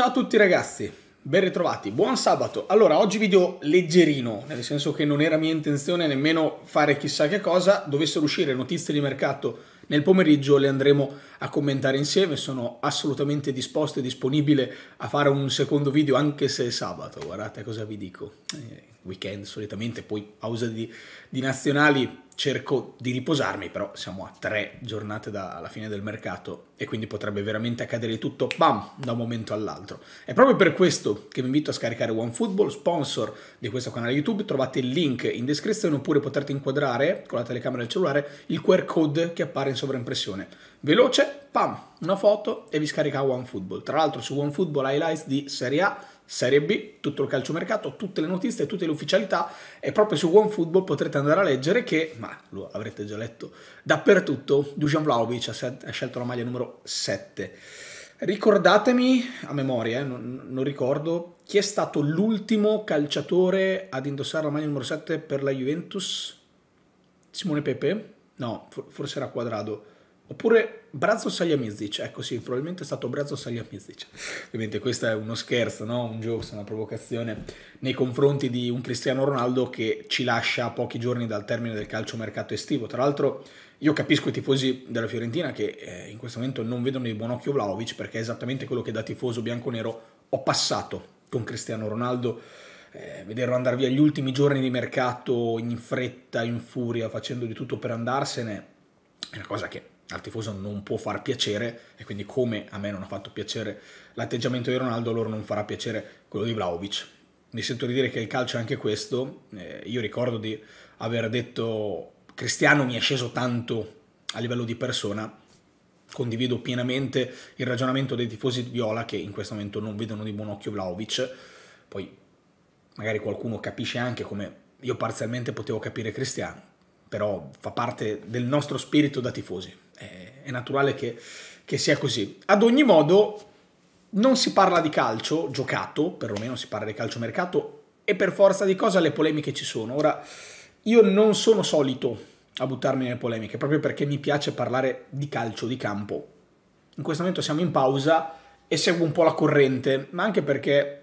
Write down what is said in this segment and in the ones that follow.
Ciao a tutti ragazzi, ben ritrovati, buon sabato. Allora, oggi video leggerino, nel senso che non era mia intenzione nemmeno fare chissà che cosa, dovessero uscire notizie di mercato nel pomeriggio le andremo a a commentare insieme, sono assolutamente disposto e disponibile a fare un secondo video anche se è sabato, guardate cosa vi dico, eh, weekend solitamente, poi pausa di, di, nazionali, cerco di riposarmi, però siamo a tre giornate dalla fine del mercato e quindi potrebbe veramente accadere tutto, bam, da un momento all'altro. È proprio per questo che vi invito a scaricare OneFootball, sponsor di questo canale YouTube, trovate il link in descrizione oppure potrete inquadrare con la telecamera del cellulare il QR code che appare in sovraimpressione veloce, pam, una foto e vi scarica OneFootball. Tra l'altro su OneFootball highlights di Serie A, Serie B, tutto il calciomercato, tutte le notizie, tutte le ufficialità e proprio su OneFootball potrete andare a leggere che, ma lo avrete già letto dappertutto, Dusan Vlaovic ha, scelto la maglia numero 7. Ricordatemi, a memoria, eh, non, non ricordo, chi è stato l'ultimo calciatore ad indossare la maglia numero 7 per la Juventus? Simone Pepe? No, forse era Quadrado. Oppure Brazzo Saljamizdic, ecco sì, probabilmente è stato Brazzo Saljamizdic. Ovviamente questo è uno scherzo, no? un gioco, una provocazione nei confronti di un Cristiano Ronaldo che ci lascia pochi giorni dal termine del calcio mercato estivo. Tra l'altro io capisco i tifosi della Fiorentina che eh, in questo momento non vedono di buon occhio Vlaovic perché è esattamente quello che da tifoso bianconero ho passato con Cristiano Ronaldo. Eh, vederlo andare via gli ultimi giorni di mercato in fretta, in furia, facendo di tutto per andarsene, è una cosa che al tifoso non può far piacere e quindi come a me non ha fatto piacere l'atteggiamento di Ronaldo, loro non farà piacere quello di Vlaovic. Mi sento di dire che il calcio è anche questo, eh, io ricordo di aver detto Cristiano mi è sceso tanto a livello di persona, condivido pienamente il ragionamento dei tifosi viola che in questo momento non vedono di buon occhio Vlaovic, poi magari qualcuno capisce anche come io parzialmente potevo capire Cristiano, però fa parte del nostro spirito da tifosi è naturale che, che sia così. Ad ogni modo, non si parla di calcio giocato, perlomeno si parla di calcio mercato, e per forza di cosa le polemiche ci sono. Ora, io non sono solito a buttarmi nelle polemiche, proprio perché mi piace parlare di calcio, di campo. In questo momento siamo in pausa e seguo un po' la corrente, ma anche perché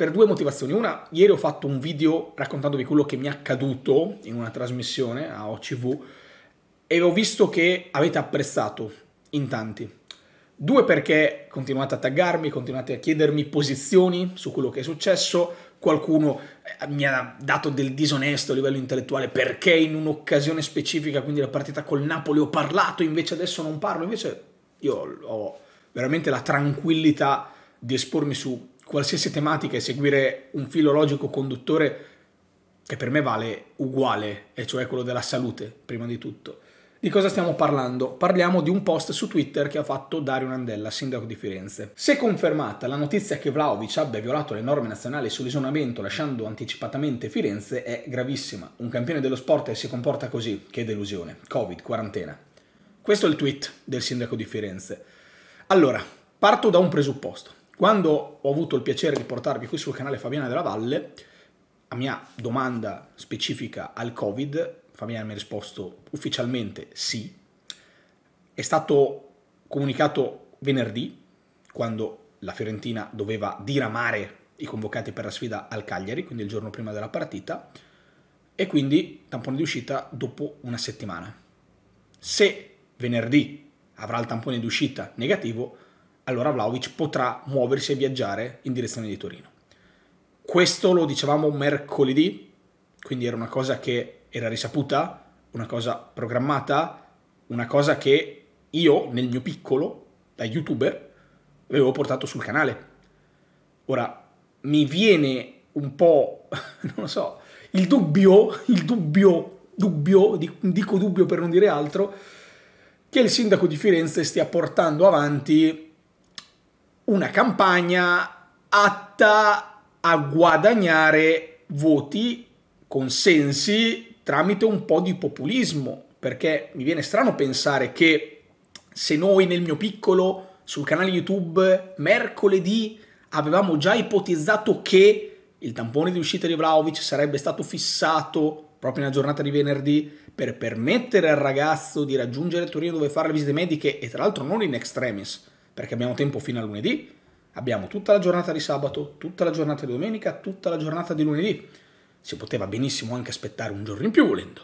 per due motivazioni. Una, ieri ho fatto un video raccontandovi quello che mi è accaduto in una trasmissione a OCV e ho visto che avete apprezzato in tanti. Due perché continuate a taggarmi, continuate a chiedermi posizioni su quello che è successo, qualcuno eh, mi ha dato del disonesto a livello intellettuale perché in un'occasione specifica, quindi la partita col Napoli, ho parlato, invece adesso non parlo, invece io ho veramente la tranquillità di espormi su qualsiasi tematica e seguire un filologico conduttore che per me vale uguale, e cioè quello della salute, prima di tutto. Di cosa stiamo parlando? Parliamo di un post su Twitter che ha fatto Dario Nandella, sindaco di Firenze. Se confermata la notizia che Vlaovic abbia violato le norme nazionali sull'isolamento lasciando anticipatamente Firenze è gravissima. Un campione dello sport si comporta così, che delusione. Covid, quarantena. Questo è il tweet del sindaco di Firenze. Allora, parto da un presupposto. Quando ho avuto il piacere di portarvi qui sul canale Fabiana della Valle, a mia domanda specifica al Covid, Fabian mi ha risposto ufficialmente sì. È stato comunicato venerdì, quando la Fiorentina doveva diramare i convocati per la sfida al Cagliari, quindi il giorno prima della partita, e quindi tampone di uscita dopo una settimana. Se venerdì avrà il tampone di uscita negativo, allora Vlaovic potrà muoversi e viaggiare in direzione di Torino. Questo lo dicevamo mercoledì, quindi era una cosa che era risaputa, una cosa programmata, una cosa che io nel mio piccolo, da youtuber, avevo portato sul canale. Ora, mi viene un po', non lo so, il dubbio, il dubbio, dubbio, dico dubbio per non dire altro, che il sindaco di Firenze stia portando avanti una campagna atta a guadagnare voti, consensi tramite un po' di populismo, perché mi viene strano pensare che se noi nel mio piccolo sul canale YouTube mercoledì avevamo già ipotizzato che il tampone di uscita di Vlaovic sarebbe stato fissato proprio nella giornata di venerdì per permettere al ragazzo di raggiungere Torino dove fare le visite mediche e tra l'altro non in extremis perché abbiamo tempo fino a lunedì, abbiamo tutta la giornata di sabato, tutta la giornata di domenica, tutta la giornata di lunedì si poteva benissimo anche aspettare un giorno in più volendo.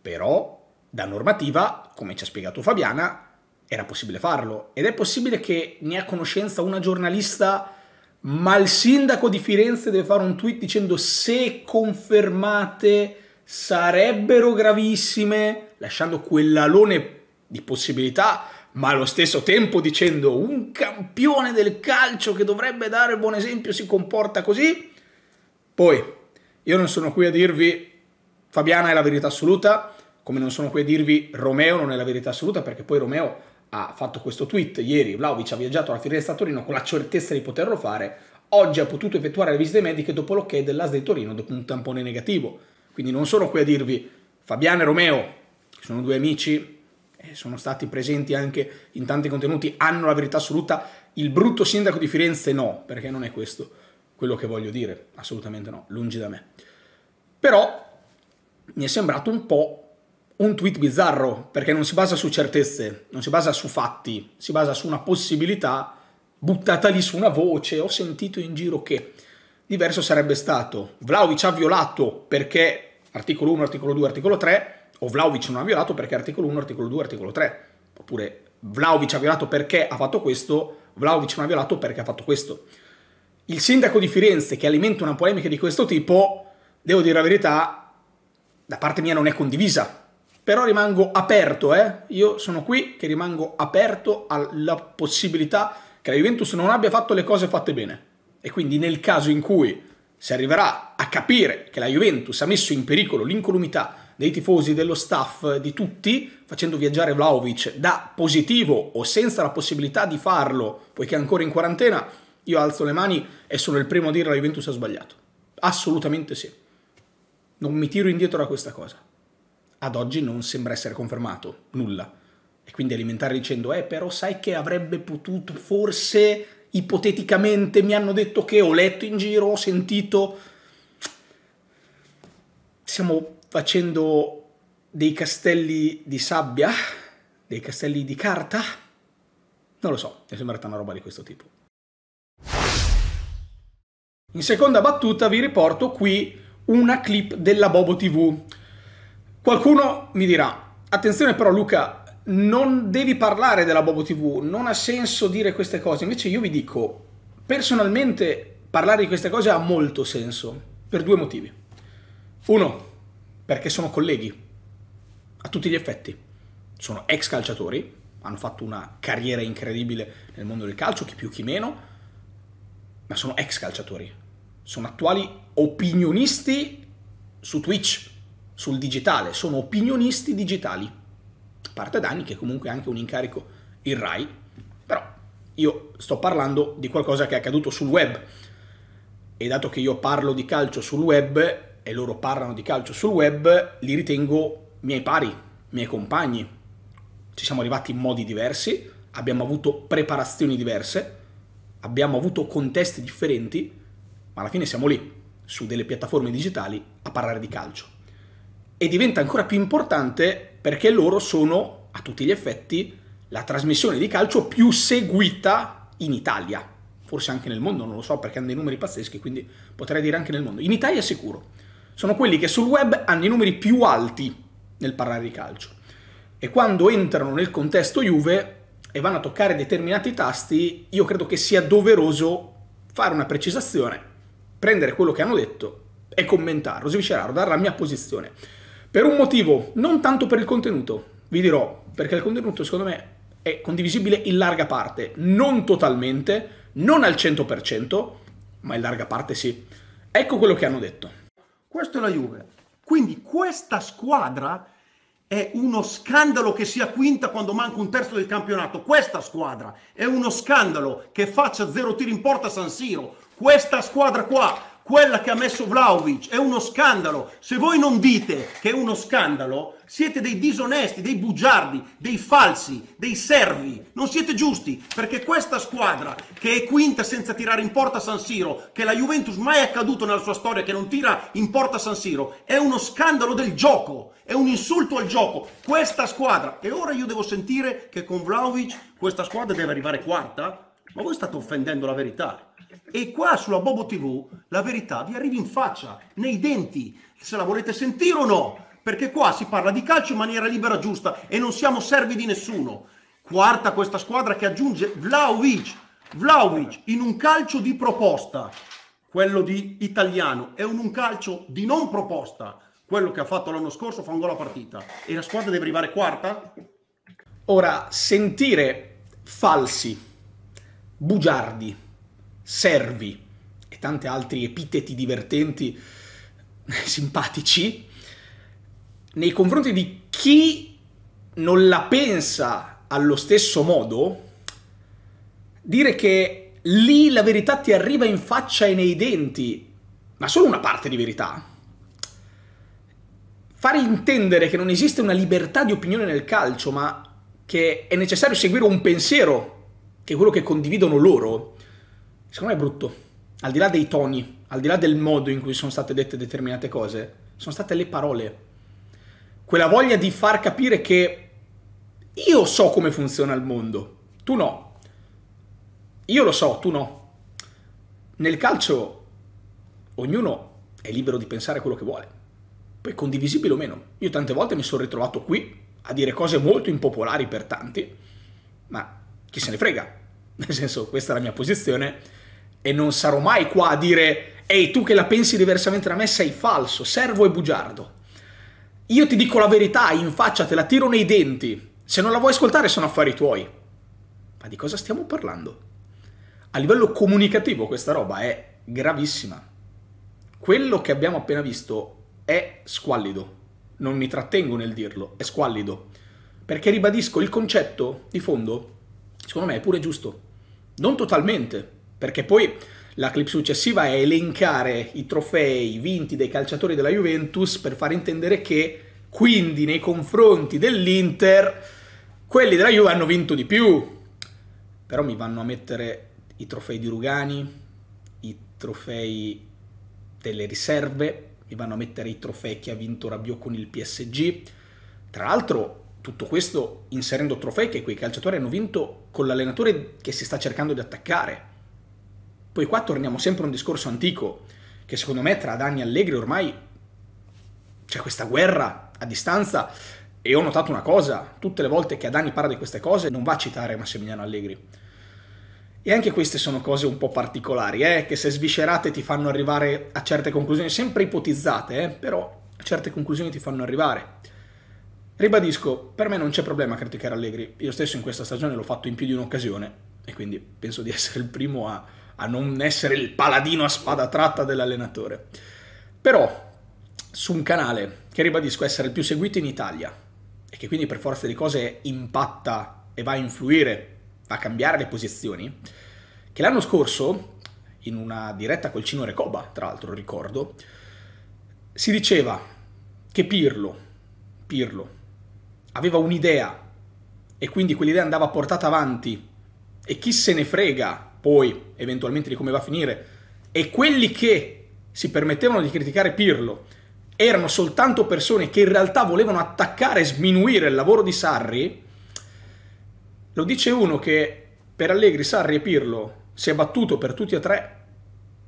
Però, da normativa, come ci ha spiegato Fabiana, era possibile farlo ed è possibile che ne ha conoscenza una giornalista, ma il sindaco di Firenze deve fare un tweet dicendo se confermate sarebbero gravissime, lasciando quell'alone di possibilità, ma allo stesso tempo dicendo un campione del calcio che dovrebbe dare buon esempio si comporta così. Poi io non sono qui a dirvi Fabiana è la verità assoluta, come non sono qui a dirvi Romeo non è la verità assoluta, perché poi Romeo ha fatto questo tweet ieri, Vlaovic ha viaggiato alla Firenze a Torino con la certezza di poterlo fare, oggi ha potuto effettuare le visite mediche dopo l'ok ok dell'AS di Torino dopo un tampone negativo. Quindi non sono qui a dirvi Fabiana e Romeo, che sono due amici, e sono stati presenti anche in tanti contenuti, hanno la verità assoluta, il brutto sindaco di Firenze no, perché non è questo quello che voglio dire, assolutamente no, lungi da me. Però mi è sembrato un po' un tweet bizzarro, perché non si basa su certezze, non si basa su fatti, si basa su una possibilità buttata lì su una voce, ho sentito in giro che diverso sarebbe stato Vlaovic ha violato perché articolo 1, articolo 2, articolo 3 o Vlaovic non ha violato perché articolo 1, articolo 2, articolo 3 oppure Vlaovic ha violato perché ha fatto questo, Vlaovic non ha violato perché ha fatto questo il sindaco di Firenze che alimenta una polemica di questo tipo, devo dire la verità, da parte mia non è condivisa. Però rimango aperto, eh? Io sono qui che rimango aperto alla possibilità che la Juventus non abbia fatto le cose fatte bene. E quindi nel caso in cui si arriverà a capire che la Juventus ha messo in pericolo l'incolumità dei tifosi, dello staff, di tutti, facendo viaggiare Vlaovic da positivo o senza la possibilità di farlo, poiché è ancora in quarantena, io alzo le mani e sono il primo a dire la Juventus ha sbagliato. Assolutamente sì. Non mi tiro indietro da questa cosa. Ad oggi non sembra essere confermato nulla. E quindi alimentare dicendo, eh però sai che avrebbe potuto, forse ipoteticamente mi hanno detto che ho letto in giro, ho sentito. Stiamo facendo dei castelli di sabbia, dei castelli di carta. Non lo so, mi è sembrata una roba di questo tipo. In seconda battuta vi riporto qui una clip della Bobo TV. Qualcuno mi dirà, attenzione però Luca, non devi parlare della Bobo TV, non ha senso dire queste cose. Invece io vi dico, personalmente parlare di queste cose ha molto senso, per due motivi. Uno, perché sono colleghi, a tutti gli effetti. Sono ex calciatori, hanno fatto una carriera incredibile nel mondo del calcio, chi più chi meno, ma sono ex calciatori, sono attuali opinionisti su Twitch, sul digitale, sono opinionisti digitali. A parte Dani che comunque è anche un incarico in Rai, però io sto parlando di qualcosa che è accaduto sul web e dato che io parlo di calcio sul web e loro parlano di calcio sul web, li ritengo miei pari, miei compagni. Ci siamo arrivati in modi diversi, abbiamo avuto preparazioni diverse, abbiamo avuto contesti differenti, ma alla fine siamo lì, su delle piattaforme digitali, a parlare di calcio. E diventa ancora più importante perché loro sono, a tutti gli effetti, la trasmissione di calcio più seguita in Italia. Forse anche nel mondo, non lo so, perché hanno dei numeri pazzeschi, quindi potrei dire anche nel mondo. In Italia sicuro. Sono quelli che sul web hanno i numeri più alti nel parlare di calcio. E quando entrano nel contesto Juve, e vanno a toccare determinati tasti, io credo che sia doveroso fare una precisazione, prendere quello che hanno detto e commentarlo, sviscerarlo, dare la mia posizione. Per un motivo, non tanto per il contenuto, vi dirò, perché il contenuto secondo me è condivisibile in larga parte, non totalmente, non al 100%, ma in larga parte sì. Ecco quello che hanno detto. Questo è la Juve. Quindi questa squadra è uno scandalo che sia quinta quando manca un terzo del campionato. Questa squadra è uno scandalo che faccia zero tiri in porta a San Siro. Questa squadra qua quella che ha messo Vlaovic è uno scandalo. Se voi non dite che è uno scandalo, siete dei disonesti, dei bugiardi, dei falsi, dei servi. Non siete giusti perché questa squadra che è quinta senza tirare in porta San Siro, che la Juventus mai è accaduto nella sua storia che non tira in porta San Siro, è uno scandalo del gioco, è un insulto al gioco. Questa squadra e ora io devo sentire che con Vlaovic questa squadra deve arrivare quarta ma voi state offendendo la verità. E qua sulla Bobo TV la verità vi arriva in faccia, nei denti, se la volete sentire o no. Perché qua si parla di calcio in maniera libera e giusta e non siamo servi di nessuno. Quarta questa squadra che aggiunge Vlaovic. Vlaovic in un calcio di proposta, quello di italiano, è un, un calcio di non proposta. Quello che ha fatto l'anno scorso fa un gol a partita. E la squadra deve arrivare quarta? Ora, sentire falsi bugiardi, servi e tanti altri epiteti divertenti, simpatici, nei confronti di chi non la pensa allo stesso modo, dire che lì la verità ti arriva in faccia e nei denti, ma solo una parte di verità. Fare intendere che non esiste una libertà di opinione nel calcio, ma che è necessario seguire un pensiero che quello che condividono loro, secondo me è brutto. Al di là dei toni, al di là del modo in cui sono state dette determinate cose, sono state le parole. Quella voglia di far capire che io so come funziona il mondo, tu no. Io lo so, tu no. Nel calcio ognuno è libero di pensare quello che vuole, poi condivisibile o meno. Io tante volte mi sono ritrovato qui a dire cose molto impopolari per tanti, ma chi se ne frega, nel senso questa è la mia posizione, e non sarò mai qua a dire ehi tu che la pensi diversamente da me sei falso, servo e bugiardo. Io ti dico la verità in faccia, te la tiro nei denti, se non la vuoi ascoltare sono affari tuoi. Ma di cosa stiamo parlando? A livello comunicativo questa roba è gravissima. Quello che abbiamo appena visto è squallido. Non mi trattengo nel dirlo, è squallido. Perché ribadisco il concetto di fondo, secondo me è pure giusto non totalmente, perché poi la clip successiva è elencare i trofei vinti dai calciatori della Juventus per far intendere che quindi nei confronti dell'Inter quelli della Juve hanno vinto di più. Però mi vanno a mettere i trofei di Rugani, i trofei delle riserve, mi vanno a mettere i trofei che ha vinto Rabiot con il PSG. Tra l'altro tutto questo inserendo trofei che quei calciatori hanno vinto con l'allenatore che si sta cercando di attaccare. Poi qua torniamo sempre a un discorso antico, che secondo me tra Dani e Allegri ormai c'è questa guerra a distanza e ho notato una cosa, tutte le volte che Adani parla di queste cose non va a citare Massimiliano Allegri. E anche queste sono cose un po' particolari, eh, che se sviscerate ti fanno arrivare a certe conclusioni, sempre ipotizzate, eh, però a certe conclusioni ti fanno arrivare. Ribadisco, per me non c'è problema a criticare Allegri, io stesso in questa stagione l'ho fatto in più di un'occasione e quindi penso di essere il primo a, a non essere il paladino a spada tratta dell'allenatore. Però su un canale che ribadisco essere il più seguito in Italia e che quindi per forza di cose impatta e va a influire, va a cambiare le posizioni, che l'anno scorso, in una diretta col Cino Recoba, tra l'altro ricordo, si diceva che Pirlo, Pirlo, aveva un'idea e quindi quell'idea andava portata avanti e chi se ne frega poi eventualmente di come va a finire e quelli che si permettevano di criticare Pirlo erano soltanto persone che in realtà volevano attaccare e sminuire il lavoro di Sarri, lo dice uno che per Allegri, Sarri e Pirlo si è battuto per tutti e tre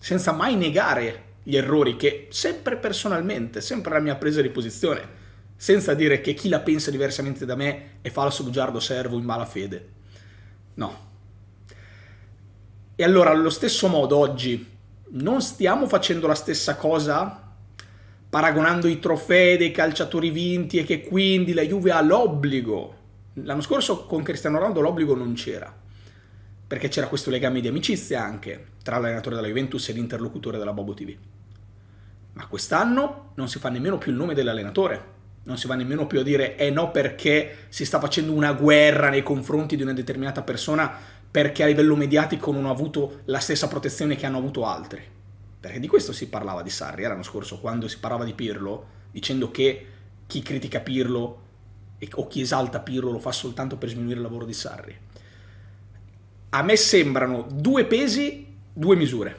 senza mai negare gli errori che sempre personalmente, sempre la mia presa di posizione, senza dire che chi la pensa diversamente da me è falso, bugiardo, servo, in mala fede. No. E allora, allo stesso modo, oggi non stiamo facendo la stessa cosa paragonando i trofei dei calciatori vinti e che quindi la Juve ha l'obbligo. L'anno scorso con Cristiano Ronaldo l'obbligo non c'era, perché c'era questo legame di amicizia anche tra l'allenatore della Juventus e l'interlocutore della Bobo TV. Ma quest'anno non si fa nemmeno più il nome dell'allenatore non si va nemmeno più a dire eh no perché si sta facendo una guerra nei confronti di una determinata persona perché a livello mediatico non ha avuto la stessa protezione che hanno avuto altri. Perché di questo si parlava di Sarri l'anno scorso, quando si parlava di Pirlo, dicendo che chi critica Pirlo o chi esalta Pirlo lo fa soltanto per sminuire il lavoro di Sarri. A me sembrano due pesi, due misure,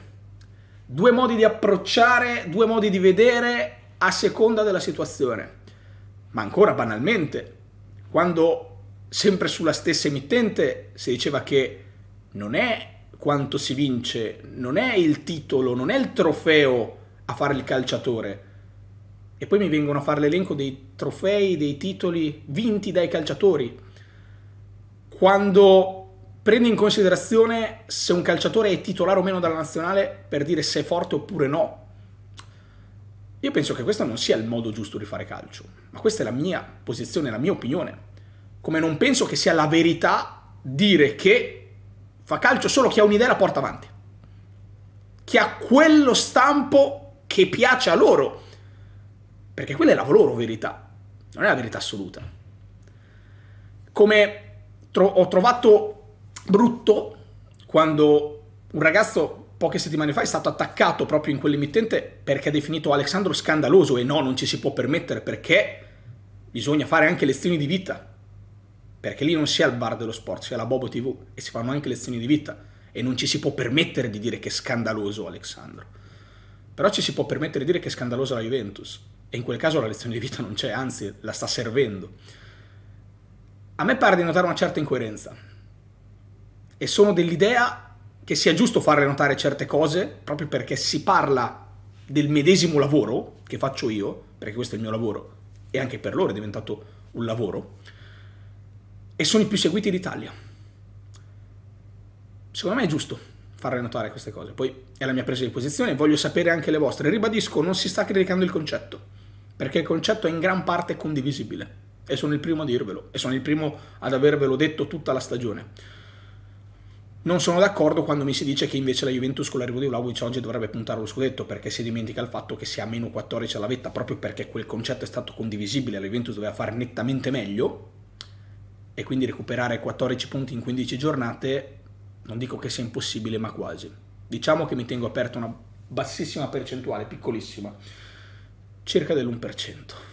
due modi di approcciare, due modi di vedere a seconda della situazione ma ancora banalmente, quando sempre sulla stessa emittente si diceva che non è quanto si vince, non è il titolo, non è il trofeo a fare il calciatore. E poi mi vengono a fare l'elenco dei trofei, dei titoli vinti dai calciatori. Quando prendi in considerazione se un calciatore è titolare o meno dalla nazionale per dire se è forte oppure no. Io penso che questo non sia il modo giusto di fare calcio, ma questa è la mia posizione, la mia opinione. Come non penso che sia la verità dire che fa calcio solo chi ha un'idea la porta avanti. Chi ha quello stampo che piace a loro. Perché quella è la loro verità, non è la verità assoluta. Come tro ho trovato brutto quando un ragazzo poche settimane fa è stato attaccato proprio in quell'emittente perché ha definito Alexandro scandaloso e no, non ci si può permettere perché bisogna fare anche lezioni di vita. Perché lì non si è al bar dello sport, si è alla Bobo TV e si fanno anche lezioni di vita e non ci si può permettere di dire che è scandaloso Alexandro. Però ci si può permettere di dire che è scandalosa la Juventus e in quel caso la lezione di vita non c'è, anzi la sta servendo. A me pare di notare una certa incoerenza e sono dell'idea che sia giusto fare notare certe cose, proprio perché si parla del medesimo lavoro che faccio io, perché questo è il mio lavoro, e anche per loro è diventato un lavoro, e sono i più seguiti d'Italia. Secondo me è giusto far notare queste cose. Poi è la mia presa di posizione, voglio sapere anche le vostre. Ribadisco, non si sta criticando il concetto, perché il concetto è in gran parte condivisibile, e sono il primo a dirvelo, e sono il primo ad avervelo detto tutta la stagione non sono d'accordo quando mi si dice che invece la Juventus con l'arrivo di Vlaovic oggi dovrebbe puntare allo scudetto perché si dimentica il fatto che sia a meno 14 alla vetta proprio perché quel concetto è stato condivisibile, la Juventus doveva fare nettamente meglio e quindi recuperare 14 punti in 15 giornate non dico che sia impossibile ma quasi. Diciamo che mi tengo aperta una bassissima percentuale, piccolissima, circa dell'1%.